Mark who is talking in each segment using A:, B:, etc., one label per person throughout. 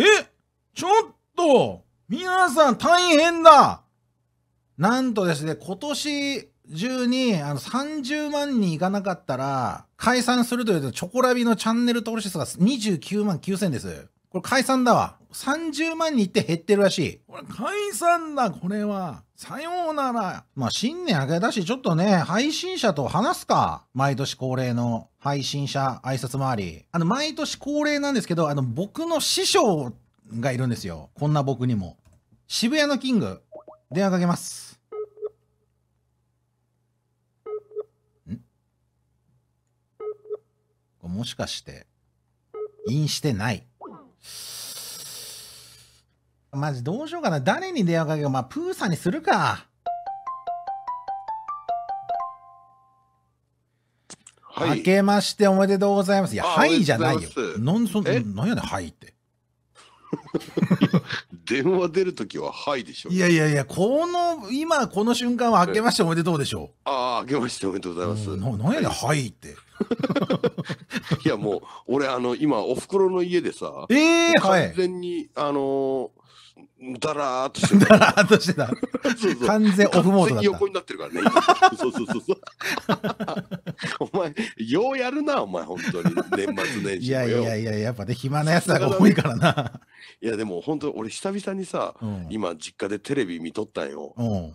A: えちょっと皆さん大変だなんとですね、今年中にあの30万人いかなかったら解散するというとチョコラビのチャンネル登録者数が29万9000です。これ解散だわ。30万人って減ってるらしい。これ解散だ、これは。さようなら。まあ、新年明けだし、ちょっとね、配信者と話すか。毎年恒例の配信者挨拶回り。あの、毎年恒例なんですけど、あの、僕の師匠がいるんですよ。こんな僕にも。渋谷のキング、電話かけます。んもしかして、インしてない。マジどうしようかな。誰に電話かけよう。まあ、プーさんにするか。はい、明けましておめでとうございます。いや、はいじゃないよ。なんそなんやねん、はいって。電話出るときは、はいでしょう、いやいやいや、この、今、この瞬間は、あけましておめでとうでしょう。ああ、あけましておめでとうございます。なんやねん、はいって。いや、もう、俺、あの、今、お袋の家でさ、ええー、完全に、あのだらーっとしてた。だらーっとしてた。そうそう完全オフモードだった。横になってるからね。そうそうそうそう。お前、よ
B: うやるな、お前、本当に。年末年始。いやいやい
A: や、やっぱね、暇なやつらが多いからな。
B: いや、でも本当、俺、久々にさ、うん、今、実家でテレビ見とったんよ。
A: うん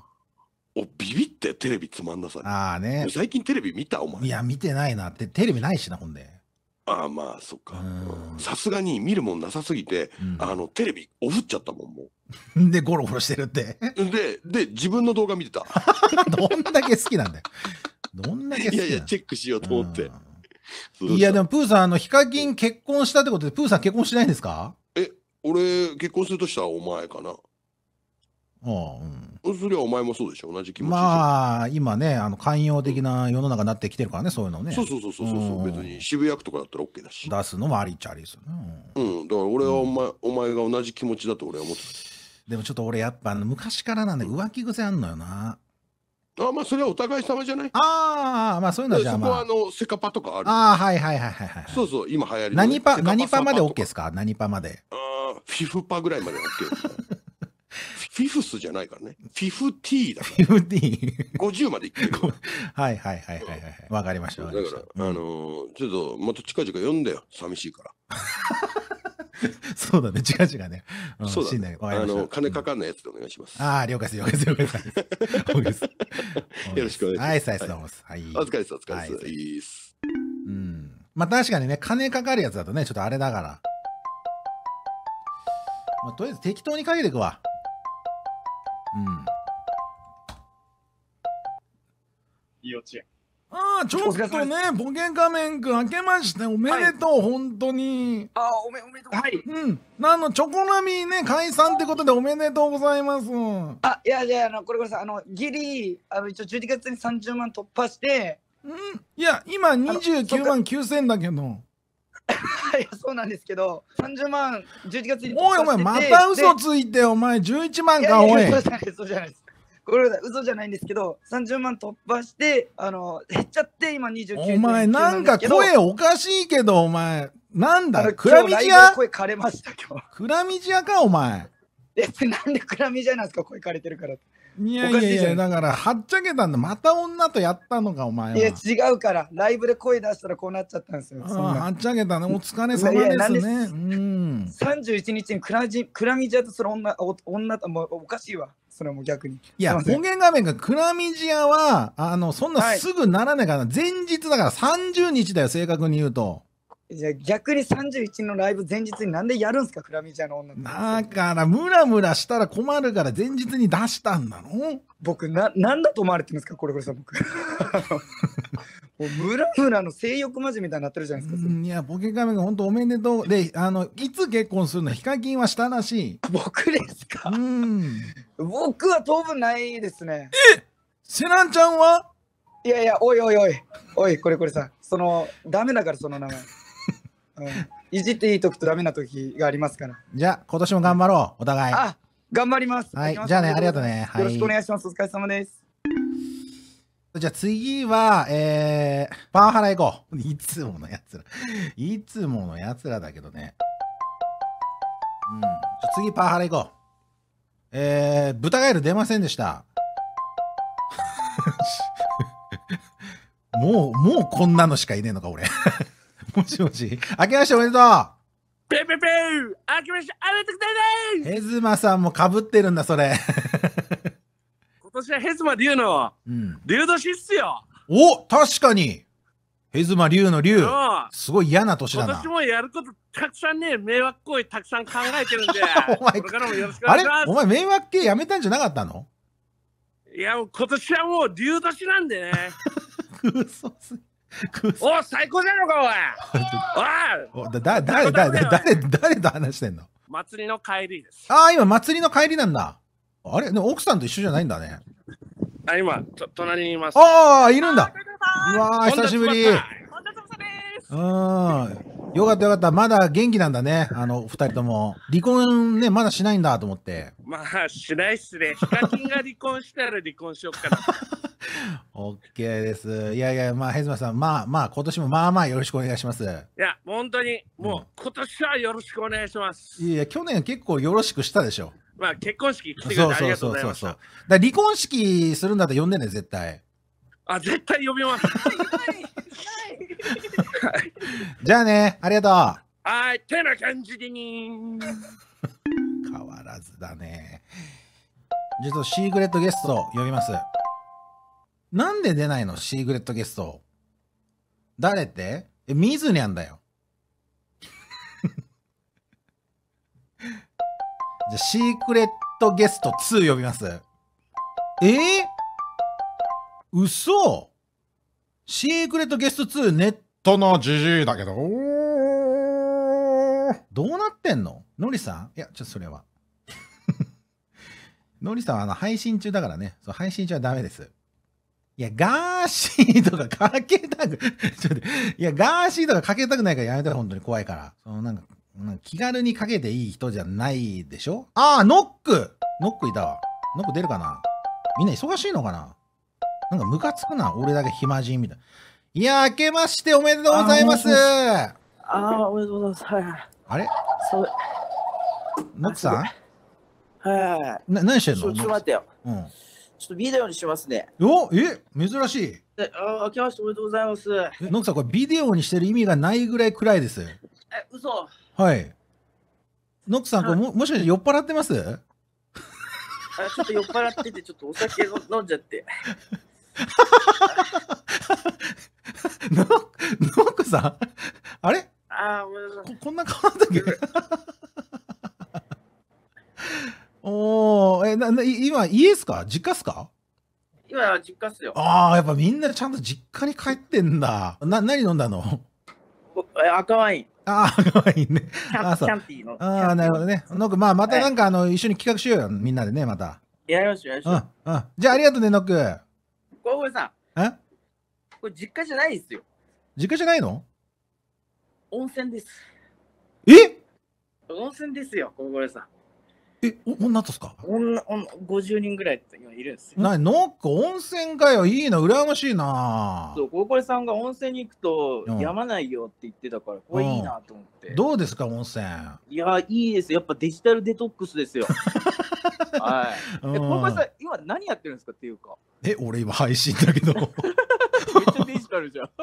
A: おビビってテレビつまんなさい。ああね。最近テレビ見たお前。いや、見てないなって、テレビないしな、ほんで。ああまあそっかさすがに見るもんなさすぎて、うんあのテレビおふっちゃったもんも で、ゴロゴロしてるって。でで自分の動画見てた どんだけ好きなんだよ。どんだけ好きいなやんいいやチェックしようと思っていや、でも、プーさん、あの、ヒカキン結婚したってことで、プーさん結婚しないんですかえ俺結婚するとしたらお前かなうん。そりはお前もそうでしょ同じ気持ちまあ、今ね、あの寛容的な世の中になってきてるからね、そういうのね。そうそうそうそうそう、うん別に渋谷区とかだったら OK だし出すのもありっちゃありですよね。うんうんだから俺はお前,、お前が同じ気持ちだと俺は思ってでもちょっと俺やっぱ昔からなんで浮気癖あんのよな。たあまあそれはお互い様じゃないああ、まあそういうのじゃあそこはあのセカパとかあるああ、はいはいはいはいはい。そうそう今流行りのね何パ、セカ何パまで OK ですか何パまで。あーフィフパぐらいまで OK フィフスじゃないからね。フィフティーだから。フィフティー ?50 までいってはいはいはいはいはい。わ、かりました。だから、あのー、ちょっとまた近々読んでよ。寂しいから。そうだね、近々ね。そうだ、ね、あの、金かかんないやつでお願いします。ああ、了解です、了解です、了解です。よろしくお願いします。はい、さうさはお疲れです、お疲れです。いいっす。うん。まあ確かにね、金かかるやつだとね、ちょっとあれだから。まあとりあえず適当にかけていくわ。うん。いい幼稚園。ああ、ちょっとね、ボケ仮面くん、明けましておめでとう、はい、本当に。ああ、おめ、おめでとう。はい。うん。あの、チョコラミね、解散ってことでおめでとうございます。あ、いやいや、あの、これ
B: これさ、あの、ギリ、あの、一応12月に30万突破して。うん。いや、今29万
A: 9000だけど。
B: いやそうなんですけど30万11月においお前また嘘つ
A: いてお前11万かおい嘘じゃ
B: ない嘘じゃないですこれ嘘じゃないんですけど30万突破してあの減っちゃって今29お前なんか声お
A: かしいけどお前なんだクラミジア声
B: 枯れました今日ク
A: ラミジアかお前
B: え、なんでクラミジアなんですか声枯れてるからっていやいやいや、だ
A: から、はっちゃけたんだ。また女とやったのか、お前は。いや、
B: 違うから。ライブで声出したらこうなっちゃったんですよ。はっち
A: ゃけたね。お疲れ様ですね。うん、
B: 31日にクラジクラミジアとその女、女ともうおかしいわ。それも逆に。いや、音源
A: 画面がクラミジアは、あの、そんなすぐならないから、前日だから30日だよ、正確に言うと。じゃ逆に31のライブ前日になんでやるんすかクラミジャの女だからムラムラしたら困るから前日に出したんだの僕
B: な何だと思われてるんですかこれこれさ僕 もうムラムラの性欲
A: マジみたいになってるじゃないですかいやボケカメが本当おめでとうであのいつ結婚するのヒカキンはしたらしい僕ですかうん僕は当分ないですね
B: えセナンちゃんはいやいやおいおいおいおいこれこれさそのダメだからその名前いじっていい時とダメな時がありますから。
A: じゃあ、今年も頑張ろう、お互い。あ、
B: 頑張ります。はい、じゃあね、ありがとうね。よろしくお願いします。お疲れ様
A: です。じゃあ次は、えー、パワハラ行こう。いつものやつら。いつものやつらだけどね。うん。次パワハラ行こう。えー、豚ガエル出ませんでした。もう、もうこんなのしかいねえのか、俺もしもし。明けましておめでとうペペペー明けましておめでとうございますヘズマさんもかぶってるんだ、それ。今年はヘズマ竜の、うん、竜年っすよ。お確かにヘズマ竜の竜、すごい嫌な年だな。今
C: 年もやることたくさんね、迷惑行為たくさん考えてるんで、お前これからもよろしくお願いします。あれお前迷
A: 惑系やめたんじゃなかったの
C: いや、
B: 今年はもう竜年なんでね。
A: 嘘すぎ。
B: お最
C: 高じゃのか
A: おいおいだ誰誰誰誰と話してんの
C: 祭りの帰りで
A: すああ今祭りの帰りなんだあれ奥さんと一緒じゃないんだね
C: あ今と隣にいますああいるんだうわ久しぶり
A: うんよかったよかったまだ元気なんだねあの二人とも離婚ねまだしないんだと思って
C: まあしないっすねヒカキンが離婚したら離婚しよっかな
A: オッケーです。いやいや、まあ、ヘズマさん、まあまあ、今年もまあまあよろしくお願いします。いや、
C: 本当に、もう、今年はよろしくお願いします。
A: いや、去年結構よろしくしたでしょ。
C: まあ、結婚式来てくれてありがとうございまそうそうそうそう
A: だ離婚式するんだったら呼んでね、絶対。
C: あ、絶対呼びます。
A: じゃあね、ありがとう。
C: はい、てな感じでに
A: 変わらずだね。ちょっとシークレットゲスト呼びます。なんで出ないのシークレットゲスト。誰ってえ、ミズニャンだよ。じゃ、シークレットゲスト2呼びます。えー、嘘 シークレットゲスト2ネットのじじいだけど。どうなってんののりさんいや、ちょっとそれは。の りさんはあの配信中だからね。そう配信中はダメです。いや、ガーシーとかかけたく、ちょっと、いや、ガーシーとかかけたくないからやめたら本当に怖いから。そのなんか、なんか気軽にかけていい人じゃないでしょああ、ノックノックいたわ。ノック出るかなみんな忙しいのかななんかムカつくな。俺だけ暇人みたいな。いや、明けましておめでとうございます。あ
C: あ、おめで
A: とうございます。はい。あれそう。ノックさんはい。な、何してんのちょっと待ってよ。うん。ちょっとビデオにしますね。おえ珍しい。えあ明けましておめでとうございます。えノクさん、これビデオにしてる意味がないぐらい暗いです。え、嘘はい。ノクさん、これももしかして酔っ払ってますあちょ
C: っと酔っ払ってて、ちょっとお酒を飲んじゃ
A: って。ノックさんあれあごめんなさいここんな顔なんだっけおお、え、な、な、今、家っすか実家っすか
C: 今、実家っすよ。ああ、や
A: っぱみんなちゃんと実家に帰ってんだ。な、何飲んだの
C: 赤ワイン。ああ、
A: 赤ワインね。キャキャンティーの。ああ、なるほどね。なんか、まあ、またなんか、あの、一緒に企画しようよ、みんなでね、また。
C: やりましょう、やりましょう。
A: うん、うん。じゃあ、ありがとうね、ノック。
C: ごめんさん。えこれ、実家じゃないですよ。
A: 実家じゃないの
C: 温泉です。え温泉ですよ、小暮さん。え、お女とっすか女、女、50人ぐらい今いるんですよ。なに、ノ
A: ック温泉かよ。いいな、羨ましいな。
C: そう、コウコさんが温泉に行くと、や
B: まないよって言ってたから、これいいな
A: と思って。どうですか、温泉。
B: いや、いいです。やっぱデ
A: ジタルデトックスですよ。はい。え、コウさん、
B: 今何やってるんですかっていうか。
A: え、俺今配信だけど。めっ
C: ちゃデジタルじゃん。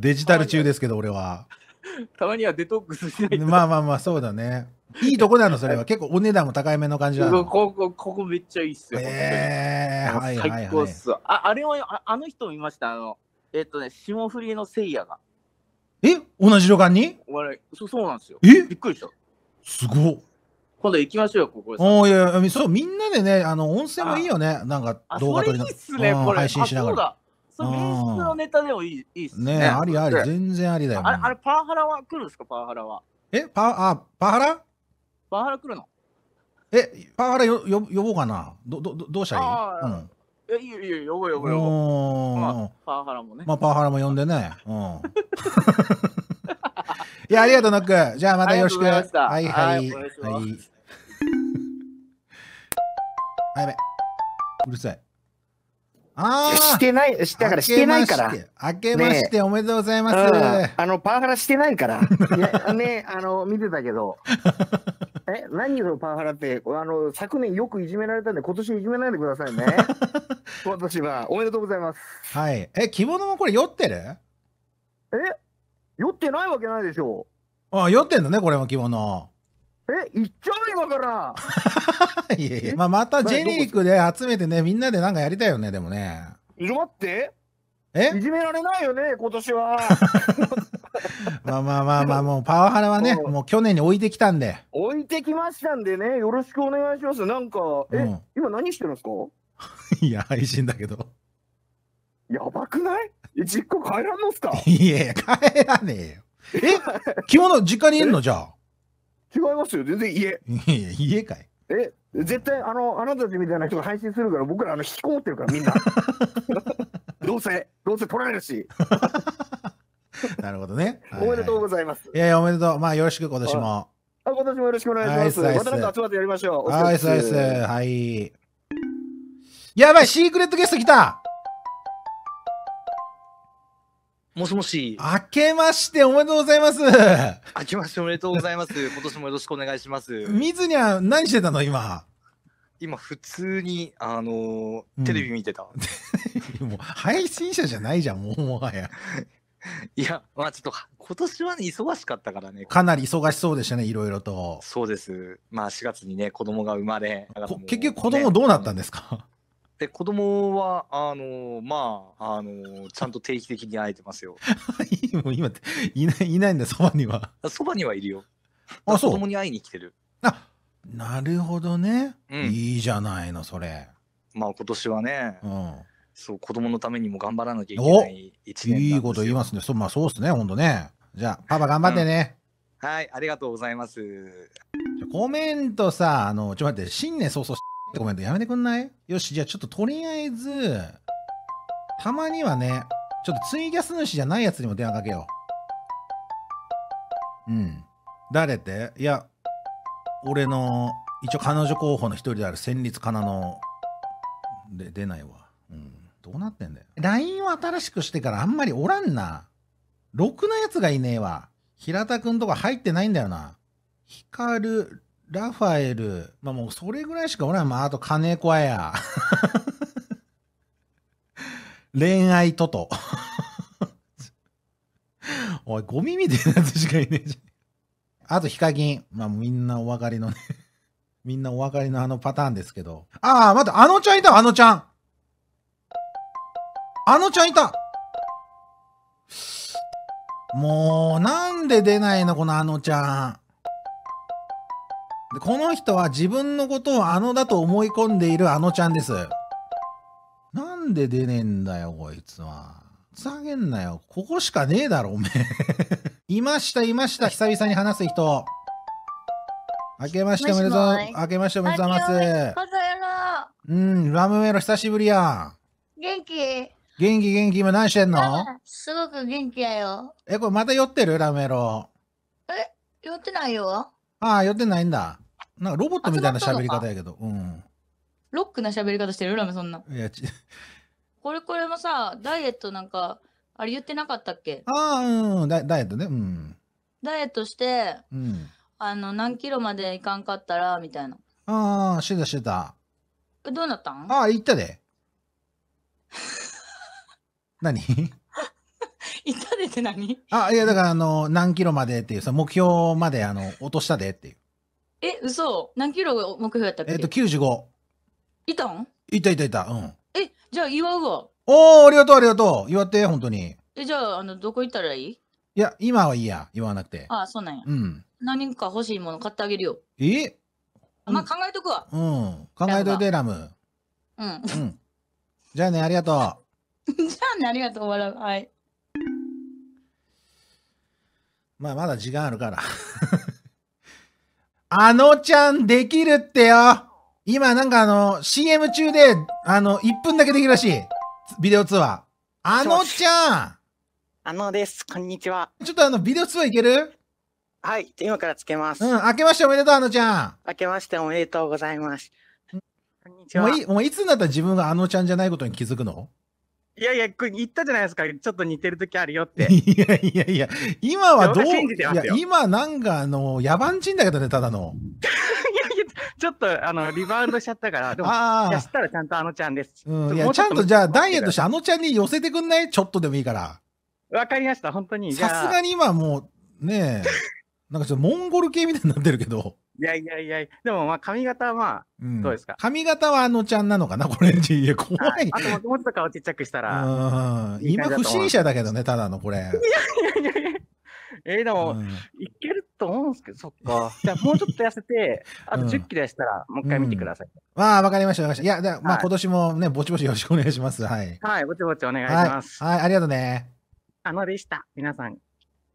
A: デジタル中ですけど、俺は。たまにはデトックスしないと。まあまあまあ、そうだね。いいとこなの、それは。結構お値段も高いめの感じなの。
C: ここ、ここめっちゃい
A: いっすよ。えー、はい最高っす。はいは
C: いはい、ああれはあ、あの人見ました。あの、えっ、ー、とね、霜降りのせいやが。
A: え同じ旅館に
C: おそうそうなんですよ。えびっくりした。すご今度行きましょうよ、ここおいや
A: そう、みんなでね、あの、温泉もいいよね。なんか、動画撮りながら、ね、配信しながら。その演出の
C: ネタ
B: でもいいいいっすね。ねありあり、
A: 全然ありだよ、あれ、
B: あれパワハラは来るんですか、パワハラは。
A: え、パあパワハラパワハラ来るのえ、パワハラよよ呼ぼうかな。どどどうしたらいい、うん
C: え、いいよ、いいよ、呼ぼう、呼ぼう、呼ぼう。まあ、パワハラもね。まあ、
A: パワハラも呼んでね。うん。いや、ありがとう、ノック。じゃあ、またよろしく。はいはい。はい。はい、やべ。うるさい。ああしてない、だからしてないから。あけまして、おめでとうございます。ね、あの、パワハラしてないから。
B: ね、あの、見てたけど。え、何のパワハラって、あの、昨年よくいじめられたんで、今年
A: いじめないでくださいね。私 は、おめでとうございます。はい。え、着物もこれ酔ってるえ酔ってないわけないでしょう。ああ、酔ってんのね、これも着物。
B: え、行っちゃう今から
A: いやいや、まあ、またジェニックで集めてね、みんなでなんかやりたいよね、でもね。
B: ちょっってえいじめられないよね、今年は。
A: まあまあまあまあ、もうパワハラはね、もう去年に置いてきたんで。
B: 置いてきましたんでね、よろしくお願いします。なんか、え、うん、今何
A: してるんですか いや、配信だけど。やばくないえ、実家帰らんのすかいやいや、帰らねえよ。え、着物、実家にいるのじゃあ。
B: 違いますよ、全然家。いや家かい。え、絶対あの、あなたたちみたいな人が配信するから、僕らあの引きこもってるから、みんな。どうせ、どうせ取られるし。
A: なるほどね。おめでとうございます。いやいや、おめでとう。まあ、よろしく、今年も。
B: あ、今年もよろしくお願いします。またなんか集まってやりましょう。はい、そうです。は
A: い。やばい、シークレットゲスト来たもしもし。明けましておめでとうございます。
B: 明けましておめでとうございます。今年もよろしくお願いします。水ずにゃ
A: 何してたの今。
B: 今、普通に、あのー、テレビ見てた。
A: うん、もう、配信者じゃないじゃん、もう、もはや。
B: いや、まあちょっと、今年はね、忙しかったからね。
A: かなり忙しそうでしたね、いろいろと。
B: そうです。まあ4月にね、子供が生まれ。
A: 結局子供どうなったんですか
B: で子供はあのまああのちゃんと定期的
A: に会えてますよ もう今いないいないんだそばにはそばにはいるよあそう子供に会いに来てるあなるほどね、うん、いいじゃないのそ
B: れまあ今年はね、うん、そう子供のためにも頑張らなきゃいけな
A: い一年いいこと言いますねそ,、まあ、そうですね本当ねじゃあパパ頑張ってね、
B: うん、はいありがとうございます
A: コメントさあのちょっと待って新年早々ごめん、やめてくんないよし、じゃあちょっととりあえず、たまにはね、ちょっとツイキャス主じゃないやつにも電話かけよう。うん。誰っていや、俺の、一応彼女候補の一人である戦慄かなの、で、出ないわ。うん。どうなってんだよ。LINE を新しくしてからあんまりおらんな。ろくなやつがいねえわ。平田くんとか入ってないんだよな。光る、ラファエル、まあもうそれぐらいしか俺はまああと金子や。恋愛とと。おい、ゴミみたいなやつしかいねえじゃん。あとヒカキン。まあみんなお分かりのね。みんなお分かりのあのパターンですけど。ああ、待って、あのちゃんいた、あのちゃん。あのちゃんいた。もう、なんで出ないの、このあのちゃん。でこの人は自分のことをあのだと思い込んでいるあのちゃんです。なんで出ねえんだよ、こいつは。ふざけんなよ。ここしかねえだろ、おめえ。いました、いました。久々に話す人。明けましておめでとう。明けましておめでとうございます。うん、ラムウェ久しぶりやん。元気元気元気、今何してんの
B: すごく元気やよ。
A: え、これまた酔ってるラムエロ。
B: え、酔ってない
A: よ。ああ、酔ってないんだ。なんかロボットみたいな喋り方やけど、うん。
C: ロックな喋り方してるラムそんな。いや、ち、これこれもさ、ダイエットなんか、あれ言ってなかったっけああ、
A: うん、ダダイエットね。うん。
C: ダイエットして、うん、あの、何キロまでいかんかったら、みたいな。
A: ああ、してたしてた。どうなったんああ、行ったで。何行ったでって何あ、いや、だから、あの、何キロまでっていうさ、目標まで、あの、落としたでっていう。
C: え、嘘。何キロ目標やったっけえっと、95。いたん
A: いたいたいた。うん。
C: え、じゃあ祝うわ。
A: おー、ありがとうありがとう。祝って、本当に。
C: え、じゃあ、あの、どこ行ったらいいい
A: や、今はいいや。祝わなくて。
C: ああ、そうなんや。うん。何か欲しいもの買ってあげるよ。えまあ、考えとくわ。
A: うん。考えといて、ラム。うん。うん。じゃあね、ありがと
C: う。じゃあね、ありがとう。笑う。はい。
A: まあ、まだ時間あるから。あのちゃんできるってよ今なんかあの、CM 中で、あの、1分だけできるらしい。ビデオ通話。あのちゃんあのです、こんにちは。ちょっとあの、ビデオ通話いけるはい、今からつけます。うん、明けましておめでとう、あのちゃん。明けましておめでとうございます。こ
C: んにちは。もうい、
A: もういつになったら自分があのちゃんじゃないことに気づくの
C: いやいや、言ったじゃないですか、ちょっと似
B: てる時あるよっ
A: て。いやいやいや、今はどう、いや、今なんかあの、野蛮人だけどね、ただの。
C: ちょっとあのリバウンドしちゃったから、でも、やしたらちゃんとあのちゃんです。うん、いやちゃんとじゃあ、ダイエットし
A: て、あのちゃんに寄せてくんないちょっとでもいいから。
B: わかりました、本当に。さすが
A: に今もう、ねえ、なんかちょっとモンゴル系みたいになってるけど。
C: いやいやいや、でもまあ髪型は、どうですか、うん、
A: 髪型はあのちゃんなのかな これ、いや、怖い。
C: あともっと顔ちっちゃくした
A: ら。いい今、不審者だけどね、ただのこれ。いやい
B: やいやいや。えー、でも、うん、いけると思うんですけど、そっか。じゃあ、もうちょっと痩せて、あと10キロ痩せたら、もう一回見てください。
A: ま、うん、あ、わかりました、わかりました。いや、まあ、今年もね、ぼちぼちよろしくお願いします。はい。はい、ぼちぼちお願いします。はい、はい、ありがとうね。あのでした。皆さん、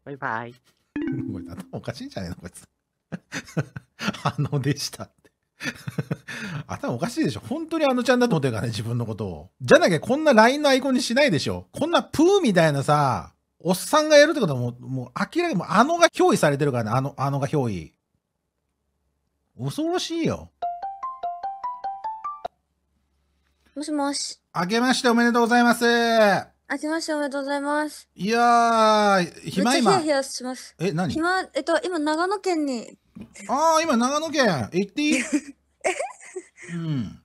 A: バイバイ。おかしいんじゃねえの、こいつ。あのでしたって。頭おかしいでしょ本当にあのちゃんだと思ってるからね、自分のことを。じゃなきゃこんな LINE のアイコンにしないでしょこんなプーみたいなさ、おっさんがやるってことはもう、もう明らかにもあのが憑依されてるからね、あの、あのが憑依。恐ろしいよ。
C: もしもし。
A: あけましておめでとうございます。
C: あけましておめでとうございます。
A: いやー、めっちゃ暇ヒヤヒ。
C: ヤします。え、何暇、えっと、今、長野県に、
A: ああ、今、長野県。行っ
C: ていい うん。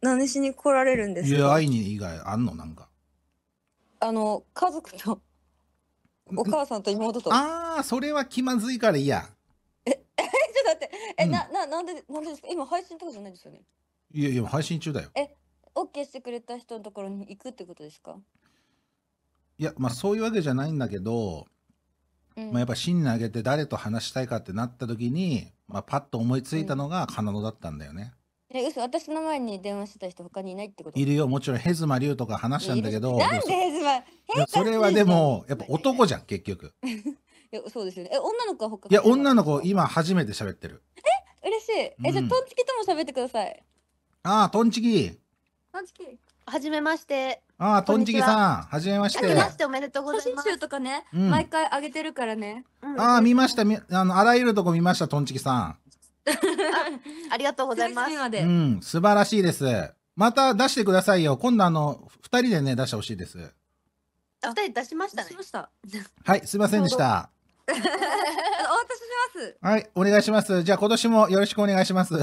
A: 何しに来られるんでいすや、会いに以外あんのなんか。あの、家族と、お母さんと妹と。ああ、それは気まずいからいいや。と待
C: って、え、うんな、な、なんで、なんでですか今、配信とかじゃないですよね。
A: いやいや、配信中だよ。
C: オッケーしてくれた人のところに行くってことですか
A: いや、まあそういうわけじゃないんだけど、うまあ、やっぱ芯投げて誰と話したいかってなった時に、まあ、パッと思いついたのがカナノだったんだよね。
C: いや嘘、私の前に電話してた人他にいないってことい
A: るよ、もちろんヘズマリュウとか話したんだけど、なんでそ、
C: ヘズマ、
A: それはでも、やっぱ男じゃん、結局。
C: いや、そうですよね。え、女の子は他い
A: や、女の子、今初めて喋ってる。
C: え嬉しい。うえ、じゃあ、トん。ンチキとも喋ってください。
A: ああ、トンチキ。
C: トンチキ。はじめまして。
A: ああ、とんちきさん、はじめまして。あじまし
C: て、おめでとうございます。集とかね、うん、毎回あげてるからね。うん、ああ、見
A: ました、あの、あらゆるとこ見ました、とんちきさん。
C: ありがとうございます。う
A: ん、素晴らしいです。また出してくださいよ。今度あの、二人でね、出してほしいです。
C: 二人出しましたね。しした
A: はい、すいませんでした。
C: お渡しします。
A: はい、お願いします。じゃあ今年もよろしくお願いします。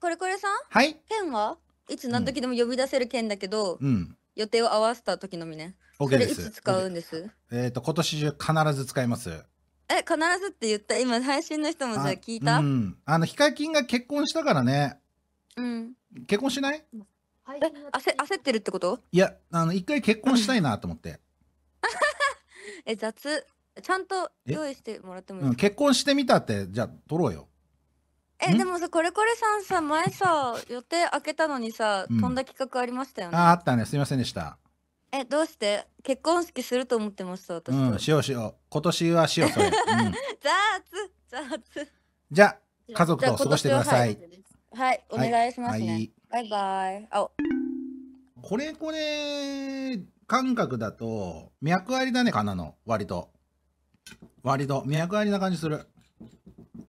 C: これこれさんはい。ペンはいつ何時でも呼び出せる券だけど、うん。予定を合わせた時のみね。
A: オ k ケーでいす。つ使うんですえっ、と、今年中必ず使います。
C: え、必ずって言った今配信の人もじゃあ聞いたうう
A: ん。あの、ヒカキンが結婚したからね。うん。結婚しない
C: え、焦焦ってるってこと
A: いや、あの、一回結婚したいなと思って。
C: え、雑。ちゃんと用意してもらってもいい、うん、
A: 結婚してみたって、じゃあ、取ろうよ。
C: えでもさこれこれさんさ前さ予定開けたのにさ、うん、飛んだ企画ありましたよねああ
A: ったねすいませんでした
C: えどうして結婚式すると思ってました私うんし
A: ようしよう今年はしようそれ、うん、ザーじゃあ家族と過ごしてください
C: はい、はい、お願いしますね、はい、バイバイあ
A: これこれ感覚だと脈ありだねかなの割と割と脈ありな感じする